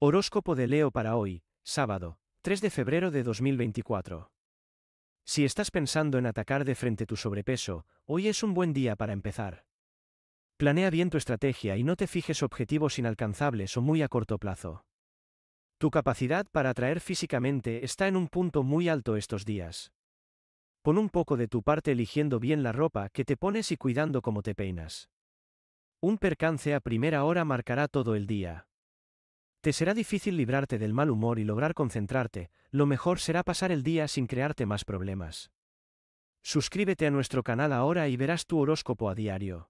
Horóscopo de Leo para hoy, sábado, 3 de febrero de 2024. Si estás pensando en atacar de frente tu sobrepeso, hoy es un buen día para empezar. Planea bien tu estrategia y no te fijes objetivos inalcanzables o muy a corto plazo. Tu capacidad para atraer físicamente está en un punto muy alto estos días. Pon un poco de tu parte eligiendo bien la ropa que te pones y cuidando cómo te peinas. Un percance a primera hora marcará todo el día. Te será difícil librarte del mal humor y lograr concentrarte, lo mejor será pasar el día sin crearte más problemas. Suscríbete a nuestro canal ahora y verás tu horóscopo a diario.